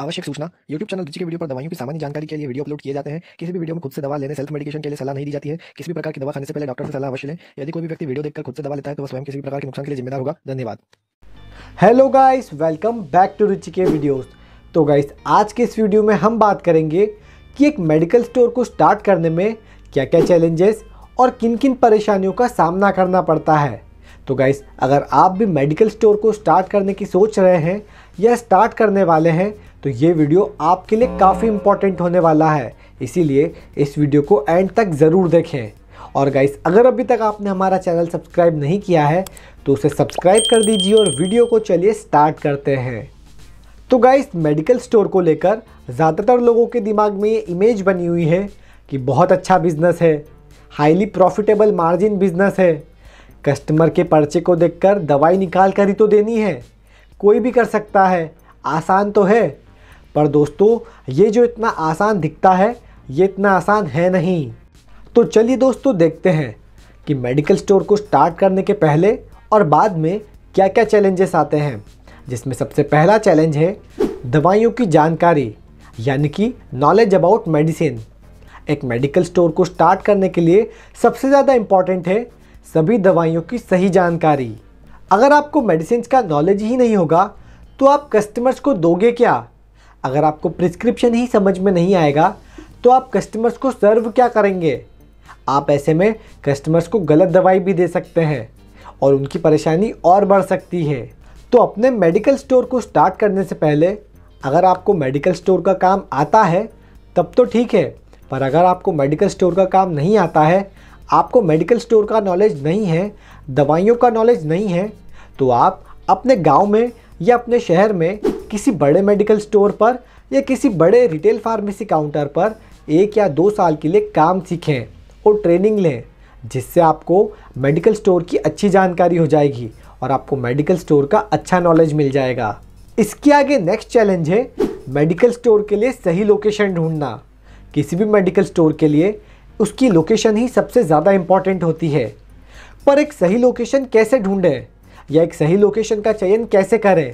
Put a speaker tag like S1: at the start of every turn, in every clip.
S1: आवश्यक सूचना YouTube channel रुचि के वीडियो पर दवाइयों की सामान्य जानकारी के लिए वीडियो अपलोड किए जाते हैं किसी भी वीडियो में खुद से दवा लेने सेल्फ मेडिकेशन के लिए सलाह नहीं दी जाती है किसी भी प्रकार की दवा खाने से पहले डॉक्टर से सलाह अवश्य लें यदि कोई भी व्यक्ति वीडियो देखकर खुद से दवा लेता है तो स्वयं किसी प्रकार के नुकसान के लिए जिम्मेदार होगा धन्यवाद hello guys welcome back to Ruchi के वीडियोस तो गाइस आज के इस वीडियो में हम बात करेंगे कि एक मेडिकल स्टोर को स्टार्ट करने में क्या क्या चैलेंजेस और किन किन परेशानियों का सामना करना पड़ता है तो गाइस अगर आप भी मेडिकल स्टोर को स्टार्ट करने की सोच रहे हैं या स्टार्ट करने वाले हैं तो ये वीडियो आपके लिए काफ़ी इंपॉर्टेंट होने वाला है इसीलिए इस वीडियो को एंड तक ज़रूर देखें और गाइस अगर अभी तक आपने हमारा चैनल सब्सक्राइब नहीं किया है तो उसे सब्सक्राइब कर दीजिए और वीडियो को चलिए स्टार्ट करते हैं तो गाइस मेडिकल स्टोर को लेकर ज़्यादातर लोगों के दिमाग में ये इमेज बनी हुई है कि बहुत अच्छा बिज़नेस है हाईली प्रॉफिटेबल मार्जिन बिज़नेस है कस्टमर के पर्चे को देखकर दवाई निकाल कर ही तो देनी है कोई भी कर सकता है आसान तो है पर दोस्तों ये जो इतना आसान दिखता है ये इतना आसान है नहीं तो चलिए दोस्तों देखते हैं कि मेडिकल स्टोर को स्टार्ट करने के पहले और बाद में क्या क्या चैलेंजेस आते हैं जिसमें सबसे पहला चैलेंज है दवाइयों की जानकारी यानी कि नॉलेज अबाउट मेडिसिन एक मेडिकल स्टोर को स्टार्ट करने के लिए सबसे ज़्यादा इम्पॉर्टेंट है सभी दवाइयों की सही जानकारी अगर आपको मेडिसिन का नॉलेज ही नहीं होगा तो आप कस्टमर्स को दोगे क्या अगर आपको प्रिस्क्रिप्शन ही समझ में नहीं आएगा तो आप कस्टमर्स को सर्व क्या करेंगे आप ऐसे में कस्टमर्स को गलत दवाई भी दे सकते हैं और उनकी परेशानी और बढ़ सकती है तो अपने मेडिकल स्टोर को स्टार्ट करने से पहले अगर आपको मेडिकल स्टोर का काम आता है तब तो ठीक है पर अगर आपको मेडिकल स्टोर का काम नहीं आता है आपको मेडिकल स्टोर का नॉलेज नहीं है दवाइयों का नॉलेज नहीं है तो आप अपने गांव में या अपने शहर में किसी बड़े मेडिकल स्टोर पर या किसी बड़े रिटेल फार्मेसी काउंटर पर एक या दो साल के लिए काम सीखें और ट्रेनिंग लें जिससे आपको मेडिकल स्टोर की अच्छी जानकारी हो जाएगी और आपको मेडिकल स्टोर का अच्छा नॉलेज मिल जाएगा इसके आगे नेक्स्ट चैलेंज है मेडिकल स्टोर के लिए सही लोकेशन ढूंढना किसी भी मेडिकल स्टोर के लिए उसकी लोकेशन ही सबसे ज़्यादा इम्पॉर्टेंट होती है पर एक सही लोकेशन कैसे ढूंढें या एक सही लोकेशन का चयन कैसे करें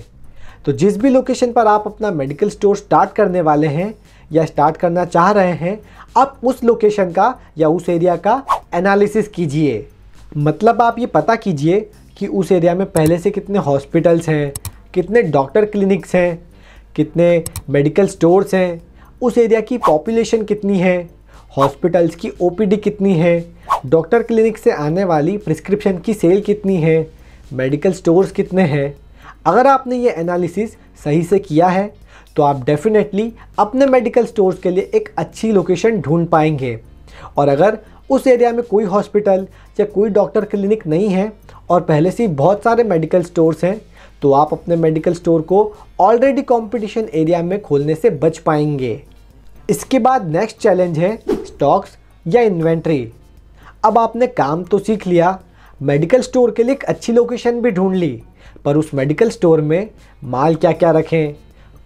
S1: तो जिस भी लोकेशन पर आप अपना मेडिकल स्टोर स्टार्ट करने वाले हैं या स्टार्ट करना चाह रहे हैं आप उस लोकेशन का या उस एरिया का एनालिसिस कीजिए मतलब आप ये पता कीजिए कि उस एरिया में पहले से कितने हॉस्पिटल्स हैं कितने डॉक्टर क्लिनिक्स हैं कितने मेडिकल स्टोर्स हैं उस एरिया की पॉपुलेशन कितनी है हॉस्पिटल्स की ओपीडी कितनी है डॉक्टर क्लिनिक से आने वाली प्रिस्क्रिप्शन की सेल कितनी है मेडिकल स्टोर्स कितने हैं अगर आपने ये एनालिसिस सही से किया है तो आप डेफिनेटली अपने मेडिकल स्टोर्स के लिए एक अच्छी लोकेशन ढूंढ पाएंगे और अगर उस एरिया में कोई हॉस्पिटल या कोई डॉक्टर क्लिनिक नहीं है और पहले से ही बहुत सारे मेडिकल स्टोर्स हैं तो आप अपने मेडिकल स्टोर को ऑलरेडी कॉम्पिटिशन एरिया में खोलने से बच पाएंगे इसके बाद नेक्स्ट चैलेंज है स्टॉक्स या इन्वेंट्री अब आपने काम तो सीख लिया मेडिकल स्टोर के लिए एक अच्छी लोकेशन भी ढूंढ ली पर उस मेडिकल स्टोर में माल क्या क्या रखें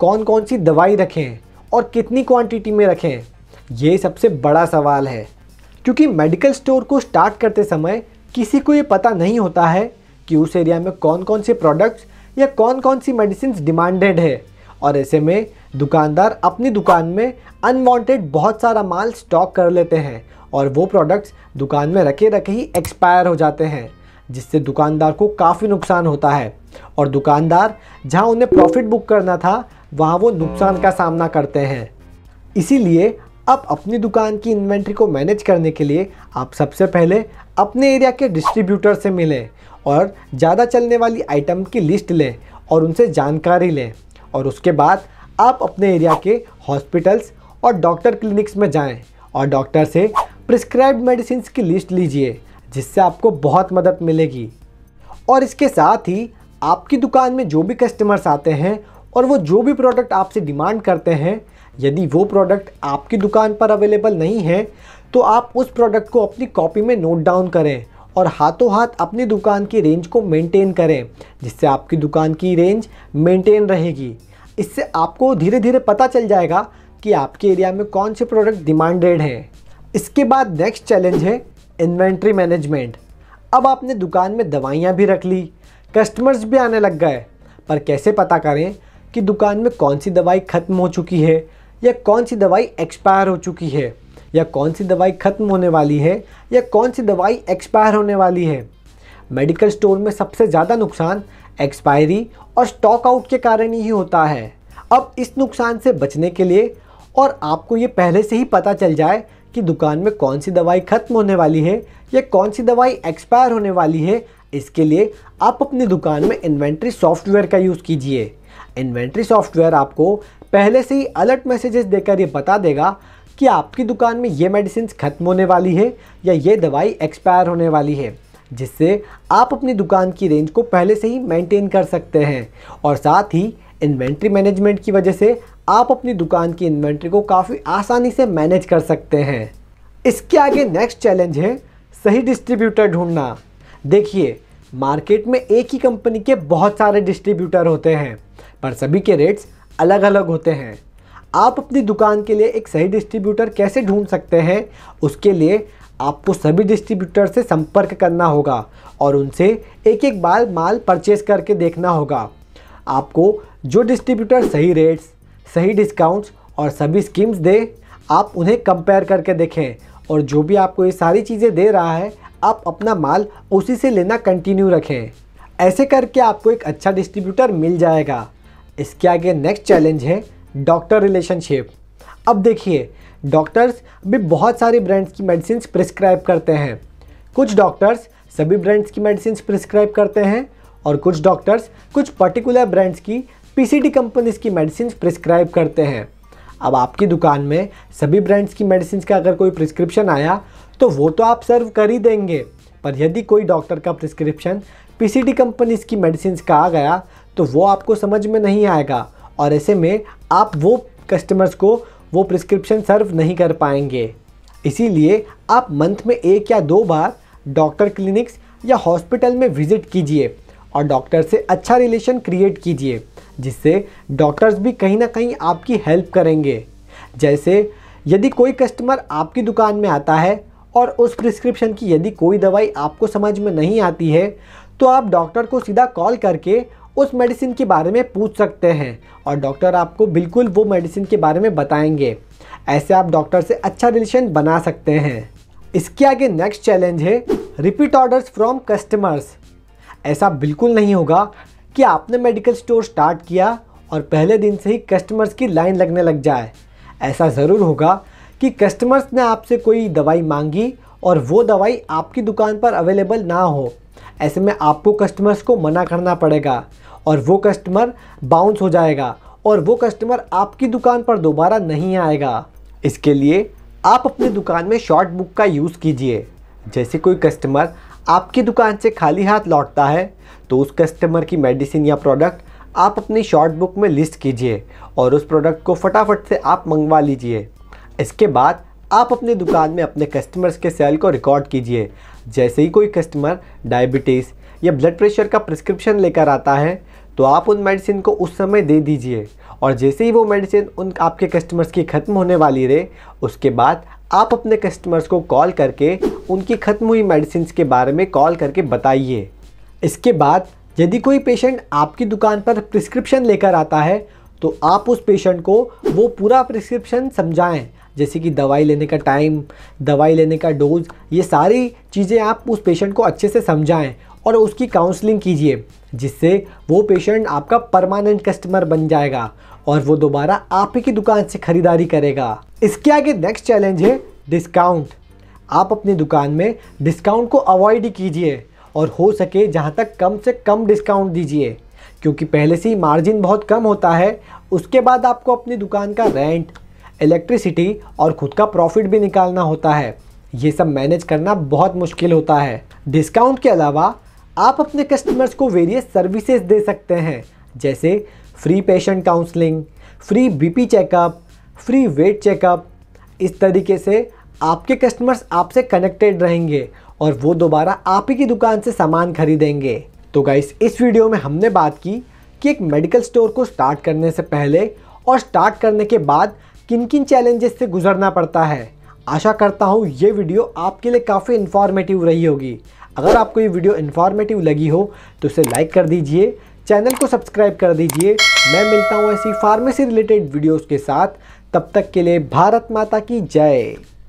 S1: कौन कौन सी दवाई रखें और कितनी क्वांटिटी में रखें ये सबसे बड़ा सवाल है क्योंकि मेडिकल स्टोर को स्टार्ट करते समय किसी को ये पता नहीं होता है कि उस एरिया में कौन कौन से प्रोडक्ट्स या कौन कौन सी मेडिसिन डिमांडेड है और ऐसे में दुकानदार अपनी दुकान में अनवांटेड बहुत सारा माल स्टॉक कर लेते हैं और वो प्रोडक्ट्स दुकान में रखे रखे ही एक्सपायर हो जाते हैं जिससे दुकानदार को काफ़ी नुकसान होता है और दुकानदार जहां उन्हें प्रॉफिट बुक करना था वहां वो नुकसान का सामना करते हैं इसीलिए अब अपनी दुकान की इन्वेंट्री को मैनेज करने के लिए आप सबसे पहले अपने एरिया के डिस्ट्रीब्यूटर से मिलें और ज़्यादा चलने वाली आइटम की लिस्ट लें और उनसे जानकारी लें और उसके बाद आप अपने एरिया के हॉस्पिटल्स और डॉक्टर क्लिनिक्स में जाएं और डॉक्टर से प्रिस्क्राइब मेडिसिन की लिस्ट लीजिए जिससे आपको बहुत मदद मिलेगी और इसके साथ ही आपकी दुकान में जो भी कस्टमर्स आते हैं और वो जो भी प्रोडक्ट आपसे डिमांड करते हैं यदि वो प्रोडक्ट आपकी दुकान पर अवेलेबल नहीं है तो आप उस प्रोडक्ट को अपनी कॉपी में नोट डाउन करें और हाथों हाथ अपनी दुकान की रेंज को मेंटेन करें जिससे आपकी दुकान की रेंज मेंटेन रहेगी इससे आपको धीरे धीरे पता चल जाएगा कि आपके एरिया में कौन से प्रोडक्ट डिमांडेड हैं इसके बाद नेक्स्ट चैलेंज है इन्वेंट्री मैनेजमेंट अब आपने दुकान में दवाइयाँ भी रख ली कस्टमर्स भी आने लग गए पर कैसे पता करें कि दुकान में कौन सी दवाई ख़त्म हो चुकी है या कौन सी दवाई एक्सपायर हो चुकी है या कौन सी दवाई ख़त्म होने वाली है या कौन सी दवाई एक्सपायर होने वाली है मेडिकल स्टोर में सबसे ज़्यादा नुकसान एक्सपायरी और स्टॉक आउट के कारण ही होता है अब इस नुकसान से बचने के लिए और आपको ये पहले से ही पता चल जाए कि दुकान में कौन सी दवाई ख़त्म होने वाली है या कौन सी दवाई एक्सपायर होने वाली है इसके लिए आप अपनी दुकान में इन्वेंट्री सॉफ्टवेयर का यूज़ कीजिए इन्वेंट्री सॉफ्टवेयर आपको पहले से ही अलर्ट मैसेजेस देकर ये बता देगा कि आपकी दुकान में ये मेडिसिन ख़त्म होने वाली है या ये दवाई एक्सपायर होने वाली है जिससे आप अपनी दुकान की रेंज को पहले से ही मेंटेन कर सकते हैं और साथ ही इन्वेंट्री मैनेजमेंट की वजह से आप अपनी दुकान की इन्वेंट्री को काफ़ी आसानी से मैनेज कर सकते हैं इसके आगे नेक्स्ट चैलेंज है सही डिस्ट्रीब्यूटर ढूंढना देखिए मार्केट में एक ही कंपनी के बहुत सारे डिस्ट्रीब्यूटर होते हैं पर सभी के रेट्स अलग अलग होते हैं आप अपनी दुकान के लिए एक सही डिस्ट्रीब्यूटर कैसे ढूंढ सकते हैं उसके लिए आपको सभी डिस्ट्रीब्यूटर से संपर्क करना होगा और उनसे एक एक बार माल परचेज करके देखना होगा आपको जो डिस्ट्रीब्यूटर सही रेट्स सही डिस्काउंट्स और सभी स्कीम्स दे आप उन्हें कंपेयर करके देखें और जो भी आपको ये सारी चीज़ें दे रहा है आप अपना माल उसी से लेना कंटिन्यू रखें ऐसे करके आपको एक अच्छा डिस्ट्रीब्यूटर मिल जाएगा इसके आगे नेक्स्ट चैलेंज है डॉक्टर रिलेशनशिप अब देखिए डॉक्टर्स भी बहुत सारे ब्रांड्स की मेडिसिन प्रिस्क्राइब करते हैं कुछ डॉक्टर्स सभी ब्रांड्स की मेडिसिन प्रिस्क्राइब करते हैं और कुछ डॉक्टर्स कुछ पर्टिकुलर ब्रांड्स की पीसीटी कंपनीज की मेडिसिन प्रिस्क्राइब करते हैं अब आपकी दुकान में सभी ब्रांड्स की मेडिसिन का अगर कोई प्रिस्क्रिप्शन आया तो वो तो आप सर्व कर ही देंगे पर यदि कोई डॉक्टर का प्रिस्क्रिप्शन पीसीटी कंपनीज की मेडिसिन का आ गया तो वो आपको समझ में नहीं आएगा और ऐसे में आप वो कस्टमर्स को वो प्रिस्क्रिप्शन सर्व नहीं कर पाएंगे इसीलिए आप मंथ में एक या दो बार डॉक्टर क्लिनिक्स या हॉस्पिटल में विज़िट कीजिए और डॉक्टर से अच्छा रिलेशन क्रिएट कीजिए जिससे डॉक्टर्स भी कहीं ना कहीं आपकी हेल्प करेंगे जैसे यदि कोई कस्टमर आपकी दुकान में आता है और उस प्रिस्क्रिप्शन की यदि कोई दवाई आपको समझ में नहीं आती है तो आप डॉक्टर को सीधा कॉल करके उस मेडिसिन के बारे में पूछ सकते हैं और डॉक्टर आपको बिल्कुल वो मेडिसिन के बारे में बताएंगे ऐसे आप डॉक्टर से अच्छा रिलेशन बना सकते हैं इसके आगे नेक्स्ट चैलेंज है रिपीट ऑर्डर्स फ्रॉम कस्टमर्स ऐसा बिल्कुल नहीं होगा कि आपने मेडिकल स्टोर स्टार्ट किया और पहले दिन से ही कस्टमर्स की लाइन लगने लग जाए ऐसा ज़रूर होगा कि कस्टमर्स ने आपसे कोई दवाई मांगी और वो दवाई आपकी दुकान पर अवेलेबल ना हो ऐसे में आपको कस्टमर्स को मना करना पड़ेगा और वो कस्टमर बाउंस हो जाएगा और वो कस्टमर आपकी दुकान पर दोबारा नहीं आएगा इसके लिए आप अपनी दुकान में शॉर्ट बुक का यूज़ कीजिए जैसे कोई कस्टमर आपकी दुकान से खाली हाथ लौटता है तो उस कस्टमर की मेडिसिन या प्रोडक्ट आप अपनी शॉर्ट बुक में लिस्ट कीजिए और उस प्रोडक्ट को फटाफट से आप मंगवा लीजिए इसके बाद आप अपनी दुकान में अपने कस्टमर्स के सेल को रिकॉर्ड कीजिए जैसे ही कोई कस्टमर डायबिटीज़ या ब्लड प्रेशर का प्रिस्क्रिप्शन लेकर आता है तो आप उन मेडिसिन को उस समय दे दीजिए और जैसे ही वो मेडिसिन उन आपके कस्टमर्स की ख़त्म होने वाली रहे उसके बाद आप अपने कस्टमर्स को कॉल करके उनकी ख़त्म हुई मेडिसिन के बारे में कॉल करके बताइए इसके बाद यदि कोई पेशेंट आपकी दुकान पर प्रिस्क्रिप्शन लेकर आता है तो आप उस पेशेंट को वो पूरा प्रिस्क्रिप्शन समझाएं जैसे कि दवाई लेने का टाइम दवाई लेने का डोज ये सारी चीज़ें आप उस पेशेंट को अच्छे से समझाएं और उसकी काउंसलिंग कीजिए जिससे वो पेशेंट आपका परमानेंट कस्टमर बन जाएगा और वो दोबारा आप ही की दुकान से ख़रीदारी करेगा इसके आगे नेक्स्ट चैलेंज है डिस्काउंट आप अपनी दुकान में डिस्काउंट को अवॉइड ही कीजिए और हो सके जहाँ तक कम से कम डिस्काउंट दीजिए क्योंकि पहले से ही मार्जिन बहुत कम होता है उसके बाद आपको अपनी दुकान का रेंट इलेक्ट्रिसिटी और खुद का प्रॉफिट भी निकालना होता है ये सब मैनेज करना बहुत मुश्किल होता है डिस्काउंट के अलावा आप अपने कस्टमर्स को वेरियस सर्विसेज दे सकते हैं जैसे free patient counselling free BP checkup free weight checkup इस तरीके से आपके कस्टमर्स आपसे कनेक्टेड रहेंगे और वो दोबारा आप ही की दुकान से सामान खरीदेंगे तो गाइस इस वीडियो में हमने बात की कि एक मेडिकल स्टोर को स्टार्ट करने से पहले और स्टार्ट करने के बाद किन किन चैलेंजेस से गुजरना पड़ता है आशा करता हूँ ये वीडियो आपके लिए काफ़ी इन्फॉर्मेटिव रही होगी अगर आपको ये वीडियो इन्फॉर्मेटिव लगी हो तो इसे लाइक कर दीजिए चैनल को सब्सक्राइब कर दीजिए मैं मिलता हूँ ऐसी फार्मेसी रिलेटेड वीडियोज़ के साथ तब तक के लिए भारत माता की जय